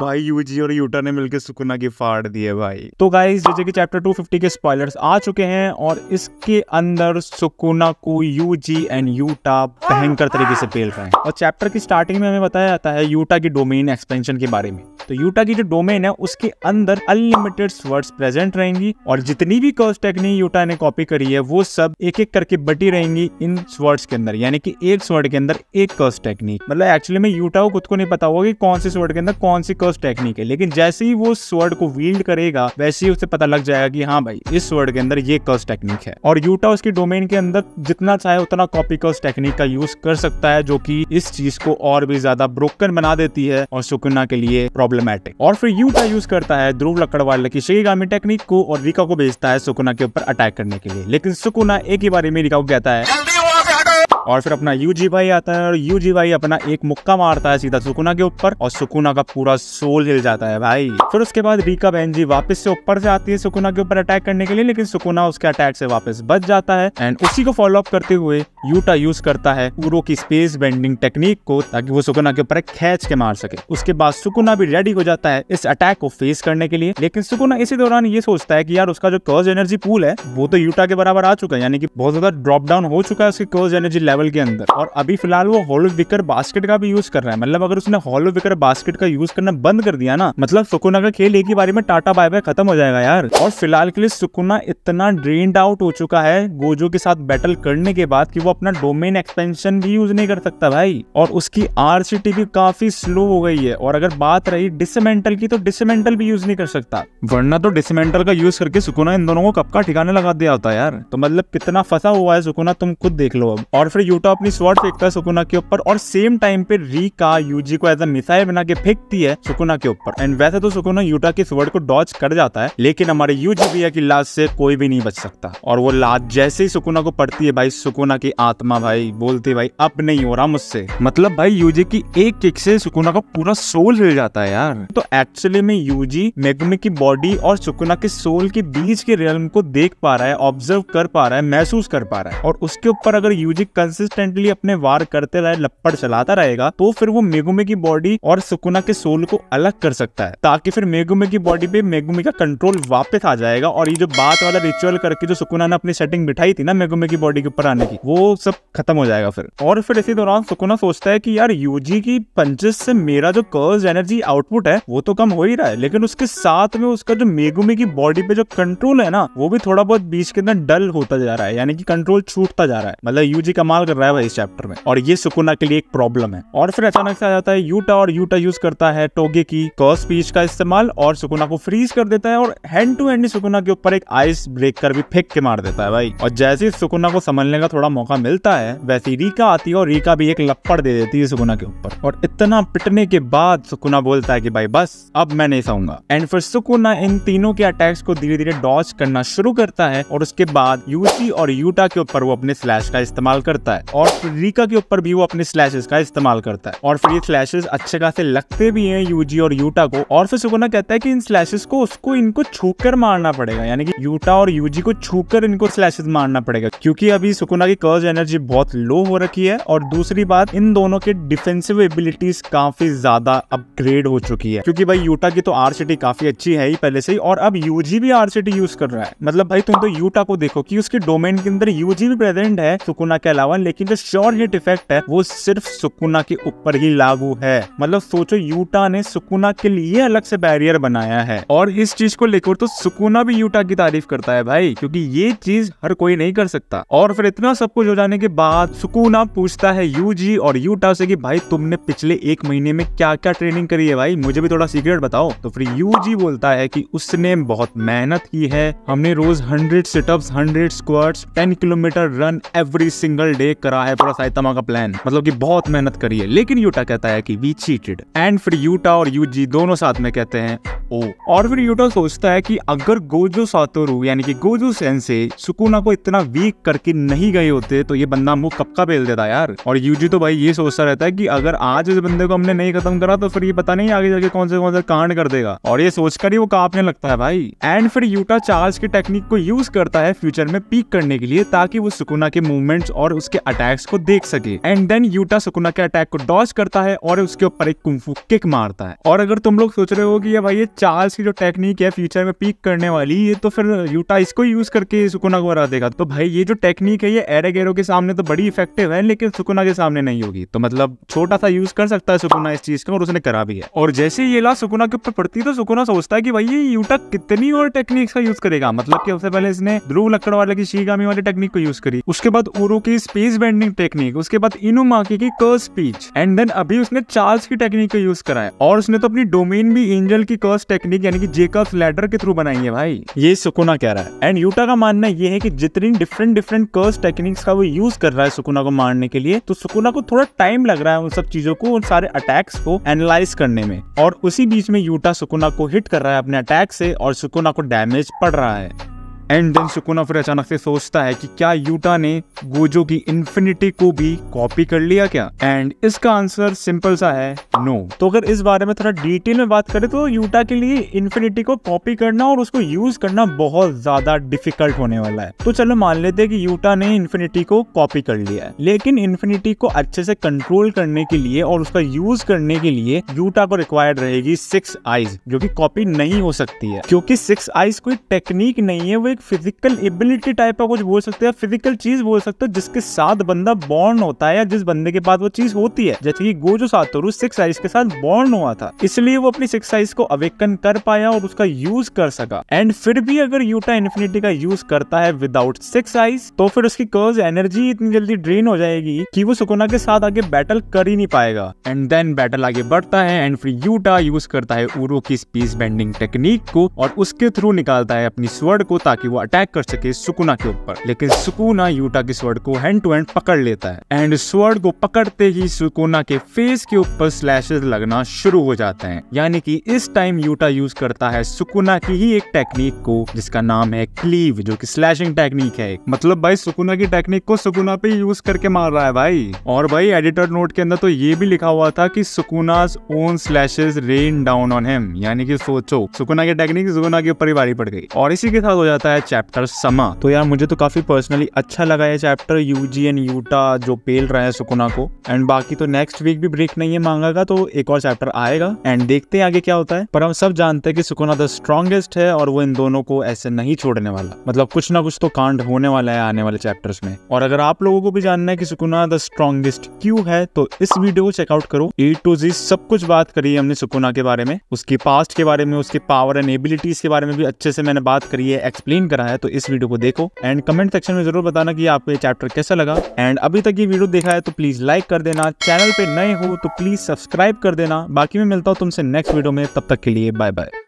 भाई यूजी और यूटा ने मिलकर सुकुना की फाड़ दी है भाई तो गाइस जैसे कि चैप्टर 250 के स्पॉयलर्स आ चुके हैं और इसके अंदर सुकुना को यूजी एंड यूटा भयंकर तरीके से पेल रहे हैं और चैप्टर की स्टार्टिंग में हमें बताया जाता है यूटा की डोमेन एक्सपेंशन के बारे में तो यूटा की जो डोमेन है उसके अंदर अनलिमिटेड वर्ड्स प्रेजेंट रहेंगी और जितनी भी कर्स टेक्निक यूटा ने कॉपी करी है वो सब एक एक करके बटी रहेंगी इन स्वर्ड्स के अंदर यानी कि एक स्वर्ड के अंदर एक कर्स टेक्निक मतलब एक्चुअली में यूटा को खुद को नहीं पता होगा कि कौन से स्वर्ड के अंदर कौन सी फर्स्ट टेक्निक है लेकिन जैसे ही वो स्वर्ड को वील्ड करेगा वैसे ही उसे पता लग जाएगा कि हाँ भाई इस स्वर्ड के अंदर ये कर्स टेक्निक है और यूटा उसकी डोमेन के अंदर जितना चाहे उतना कॉपी कर्स टेक्निक का यूज कर सकता है जो कि इस चीज को और भी ज्यादा ब्रोकन बना देती है और सुकुना के लिए प्रॉब्लमेटिक और फिर यूटा यूज करता है ध्रुव लकड़ वाले की शेगामी टेक्निक को और रिका को भेजता है सुकुना के ऊपर अटैक करने के लिए लेकिन सुकुना एक ही बारे में रिका को कहता है और फिर अपना यू जी भाई आता है और यू जी भाई अपना एक मुक्का मारता है सीधा सुकुना के ऊपर और सुकुना का पूरा सोल हिल जाता है भाई फिर उसके बाद रीका बहन जी वापस से ऊपर से आती है सुकुना के ऊपर अटैक करने के लिए लेकिन सुकुना उसके अटैक से वापस बच जाता है एंड उसी को फॉलो अप करते हुए यूटा यूज करता है पूरो की स्पेस बेंडिंग टेक्निक को ताकि वो सुकुना के ऊपर खेच के मार सके उसके बाद सुकुना भी रेडी हो जाता है इस अटैक को फेस करने के लिए लेकिन सुकुना इसी दौरान ये सोचता है कि यार उसका जो कर्ज एनर्जी पूल है वो तो यूटा के बराबर आ चुका है यानी कि बहुत ज्यादा ड्रॉप डाउन हो चुका है उसके कर्ज एनर्जी लेवल लेवल के अंदर और अभी फिलहाल वो हॉलो विकर बास्केट का भी यूज कर रहा है मतलब अगर उसने हॉलो विकर बास्केट का यूज करना बंद कर दिया ना मतलब सुकुना का खेल एक ही बारे में टाटा बाय बाय खत्म हो जाएगा यार और फिलहाल के लिए सुकुना इतना ड्रेन्ड आउट हो चुका है गोजो के साथ बैटल करने के बाद की वो अपना डोमेन एक्सपेंशन भी यूज नहीं कर सकता भाई और उसकी आर भी काफी स्लो हो गई है और अगर बात रही डिसमेंटल की तो डिसमेंटल भी यूज नहीं कर सकता वरना तो डिसमेंटल का यूज करके सुकुना इन दोनों को कब का ठिकाने लगा दिया होता है यार तो मतलब कितना फंसा हुआ है सुकुना तुम खुद देख लो अब और फिर यूटा अपनी स्वर्ड फेंकता है सुकुना के ऊपर और सेम टाइम पे री का यूजी को एज अ मिसाइल बना के फेंकती है सुकुना के ऊपर एंड वैसे तो सुकुना यूटा के स्वर्ड को डॉच कर जाता है लेकिन हमारे यूजी भैया की लाश से कोई भी नहीं बच सकता और वो लाश जैसे ही सुकुना को पड़ती है भाई सुकुना की आत्मा भाई बोलती भाई अब नहीं हो रहा मुझसे मतलब भाई यूजी की एक किक से सुकुना का पूरा सोल हिल जाता है यार तो एक्चुअली में यूजी मेगमी की बॉडी और सुकुना के सोल के बीच के रियल को देख पा रहा है ऑब्जर्व कर पा रहा है महसूस कर पा रहा है और उसके ऊपर अगर यूजी कर कंसिस्टेंटली अपने वार करते रहे लपड़ चलाता रहेगा तो फिर वो मेगुमे की बॉडी और सुकुना के सोल को अलग कर सकता है ताकि फिर मेगुमे की बॉडी पे मेगुमे का कंट्रोल वापस आ जाएगा और ये जो बात वाला रिचुअल करके जो सुकुना ने अपनी सेटिंग बिठाई थी ना मेगुमे की बॉडी के ऊपर आने की वो सब खत्म हो जाएगा फिर और फिर इसी दौरान सुकुना सोचता है की यार यूजी की पंचस से मेरा जो कर्ज एनर्जी आउटपुट है वो तो कम हो ही रहा है लेकिन उसके साथ में उसका जो मेगुमे की बॉडी पे जो कंट्रोल है ना वो भी थोड़ा बहुत बीच के अंदर डल होता जा रहा है यानी कि कंट्रोल छूटता जा रहा है मतलब यूजी कमा इस्तेमाल कर रहा है इस चैप्टर में और ये सुकुना के लिए एक प्रॉब्लम है और फिर अचानक से आ जाता है यूटा और यूटा यूज करता है टोगे की कर्स पीच का इस्तेमाल और सुकुना को फ्रीज कर देता है और हैंड टू हैंड सुकुना के ऊपर एक आइस ब्रेक कर भी फेंक के मार देता है भाई और जैसे ही सुकुना को समझने का थोड़ा मौका मिलता है वैसे ही रीका आती है और रीका भी एक लपड़ दे देती है सुकुना के ऊपर और इतना पिटने के बाद सुकुना बोलता है की भाई बस अब मैं नहीं सहूंगा एंड फिर सुकुना इन तीनों के अटैक्स को धीरे धीरे डॉच करना शुरू करता है और उसके बाद यूसी और यूटा के ऊपर वो अपने स्लैश का इस्तेमाल करता करता है और रिका के ऊपर भी वो अपने स्लैशेस का इस्तेमाल करता है और फिर ये स्लैशेस अच्छे खासे लगते भी हैं यूजी और यूटा को और फिर सुगुना कहता है कि इन स्लैशेस को उसको इनको छू कर मारना पड़ेगा यानी कि यूटा और यूजी को छू कर इनको स्लैशेस मारना पड़ेगा क्योंकि अभी सुकुना की कर्ज एनर्जी बहुत लो हो रखी है और दूसरी बात इन दोनों के डिफेंसिव एबिलिटीज काफी ज्यादा अपग्रेड हो चुकी है क्योंकि भाई यूटा की तो आरसीटी काफी अच्छी है ही पहले से ही और अब यूजी भी आरसीटी यूज कर रहा है मतलब भाई तुम तो यूटा को देखो कि उसके डोमेन के अंदर यूजी भी प्रेजेंट है सुकुना के अलावा वन लेकिन जो श्योर हिट इफेक्ट है वो सिर्फ सुकुना के ऊपर ही लागू है मतलब सोचो यूटा ने सुकुना के लिए अलग से बैरियर बनाया है और इस चीज को लेकर तो सुकुना भी यूटा की तारीफ करता है भाई क्योंकि ये चीज हर कोई नहीं कर सकता और फिर इतना सब कुछ हो जाने के बाद सुकुना पूछता है यू और यूटा से कि भाई तुमने पिछले एक महीने में क्या क्या ट्रेनिंग करी है भाई मुझे भी थोड़ा सीक्रेट बताओ तो फिर यू बोलता है कि उसने बहुत मेहनत की है हमने रोज hundred situps hundred squats ten kilometre run every single day देख करा है पूरा साइतमा का प्लान मतलब कि बहुत मेहनत करी है लेकिन यूटा कहता है कि वी चीटेड एंड फिर यूटा और यूजी दोनों साथ में कहते हैं ओ और फिर यूटा तो सोचता है कि अगर गोजो सातोरू यानी कि गोजो सेंसे सुकुना को इतना वीक करके नहीं गए होते तो ये बंदा मुंह कब का बेल देता यार और यूजी तो भाई ये सोचता रहता है कि अगर आज इस बंदे को हमने नहीं खत्म करा तो फिर ये पता नहीं आगे जाके कौन से कौन से कांड कर देगा और ये सोचकर ही वो कांपने लगता है भाई एंड फिर यूटा चार्ज की टेक्निक को यूज करता है फ्यूचर में पीक करने के लिए ताकि वो सुकुना के मूवमेंट्स और उसके अटैक्स को देख सके एंड देन यूटा सुकुना के अटैक को डॉच करता है और उसके ऊपर एक कुंफू किक मारता है और अगर तुम लोग सोच रहे हो कि ये भाई ये चार्ल्स की जो टेक्निक है फ्यूचर में पीक करने वाली ये तो फिर यूटा इसको यूज़ करके सुकुना को हरा देगा तो भाई ये जो टेक्निक है ये एरेगेरो के सामने तो बड़ी इफेक्टिव है लेकिन सुकुना के सामने नहीं होगी तो मतलब छोटा सा यूज़ कर सकता है सुकुना इस चीज़ का और उसने करा भी है और जैसे ये लाश सुकुना के ऊपर पड़ती तो सुकुना सोचता है कि भाई ये यूटा कितनी और टेक्निक्स का यूज़ करेगा मतलब की सबसे पहले इसने ध्रुव लकड़ वाले की शीगामी वाली टेक्निक को यूज़ करी उसके बाद उरू की स्पेस बेंडिंग टेक्निक उसके बाद इनुमाकी की कर्स स्पीच एंड देन अभी उसने चार्ल्स की टेक्निक को यूज़ कराया और उसने तो अपनी डोमेन भी एंजल की कर्स टेक्निक यानी कि जेकब्स लैडर के थ्रू बनाई है भाई ये सुकुना कह रहा है एंड यूटा का मानना ये है कि जितनी डिफरेंट डिफरेंट कर्स टेक्निक्स का वो यूज कर रहा है सुकुना को मारने के लिए तो सुकुना को थोड़ा टाइम लग रहा है उन सब चीजों को उन सारे अटैक्स को एनालाइज करने में और उसी बीच में यूटा सुकुना को हिट कर रहा है अपने अटैक से और सुकुना को डैमेज पड़ रहा है एंड देन सुकुना फिर अचानक से सोचता है कि क्या यूटा ने गोजो की इन्फिनिटी को भी कॉपी कर लिया क्या एंड इसका आंसर सिंपल सा है नो no. तो अगर इस बारे में थोड़ा डिटेल में बात करें तो यूटा के लिए इन्फिनिटी को कॉपी करना और उसको यूज करना बहुत ज्यादा डिफिकल्ट होने वाला है तो चलो मान लेते हैं कि यूटा ने इन्फिनिटी को कॉपी कर लिया है लेकिन इन्फिनिटी को अच्छे से कंट्रोल करने के लिए और उसका यूज करने के लिए यूटा को रिक्वायर्ड रहेगी सिक्स आईज जो की कॉपी नहीं हो सकती है क्योंकि सिक्स आईज कोई टेक्निक नहीं है वो एक फिजिकल एबिलिटी टाइप का कुछ बोल सकते हो फिजिकल चीज बोल सकते हो जिसके साथ बंदा बॉर्न होता है या जिस बंदे के पास वो चीज होती है जैसे कि गोजो सातोरू सिक्स साइज के साथ बॉर्न हुआ था इसलिए वो अपनी सिक्स साइज को अवेकन कर पाया और उसका यूज कर सका एंड फिर भी अगर यूटा इन्फिनिटी का यूज करता है विदाउट सिक्स साइज तो फिर उसकी कर्ज एनर्जी इतनी जल्दी ड्रेन हो जाएगी कि वो सुकोना के साथ आगे बैटल कर ही नहीं पाएगा एंड देन बैटल आगे बढ़ता है एंड फिर यूटा यूज करता है उरो की स्पीस बेंडिंग टेक्निक को और उसके थ्रू निकालता है अपनी स्वर्ड को ताकि ताकि वो अटैक कर सके सुकुना के ऊपर लेकिन सुकुना यूटा के स्वर्ड को हैंड टू हैंड पकड़ लेता है एंड स्वर्ड को पकड़ते ही सुकुना के फेस के ऊपर स्लैशेस लगना शुरू हो जाते हैं यानी कि इस टाइम यूटा यूज करता है सुकुना की ही एक टेक्निक को जिसका नाम है क्लीव जो की स्लैशिंग टेक्निक है मतलब भाई सुकुना की टेक्निक को सुकुना पे यूज करके मार रहा है भाई और भाई एडिटर नोट के अंदर तो ये भी लिखा हुआ था की Sukuna own slashes rain down on him यानी कि सोचो सुकुना की टेक्निक सुकुना की ऊपर ही भारी पड़ गई और इसी के साथ हो जाता है है चैप्टर समा तो यार मुझे तो काफी पर्सनली अच्छा लगा है चैप्टर यूजी एंड यूटा जो पेल रहा है सुकुना को एंड बाकी तो नेक्स्ट वीक भी ब्रेक नहीं है मांगा का तो एक और चैप्टर आएगा एंड देखते हैं आगे क्या होता है पर हम सब जानते हैं कि सुकुना द स्ट्रॉन्गेस्ट है और वो इन दोनों को ऐसे नहीं छोड़ने वाला मतलब कुछ ना कुछ तो कांड होने वाला है आने वाले चैप्टर्स में और अगर आप लोगों को भी जानना है कि सुकुना द स्ट्रॉन्गेस्ट क्यों है तो इस वीडियो को चेकआउट करो ए टू जी सब कुछ बात करी है हमने सुकुना के बारे में उसकी पास्ट के बारे में उसके पावर एंड एबिलिटीज के बारे में भी अच्छे से मैंने बात करी है एक्सप्लेन एक्सप्लेन करा है तो इस वीडियो को देखो एंड कमेंट सेक्शन में जरूर बताना कि आपको ये चैप्टर कैसा लगा एंड अभी तक ये वीडियो देखा है तो प्लीज लाइक कर देना चैनल पे नए हो तो प्लीज सब्सक्राइब कर देना बाकी मैं मिलता हूँ तुमसे नेक्स्ट वीडियो में तब तक के लिए बाय बाय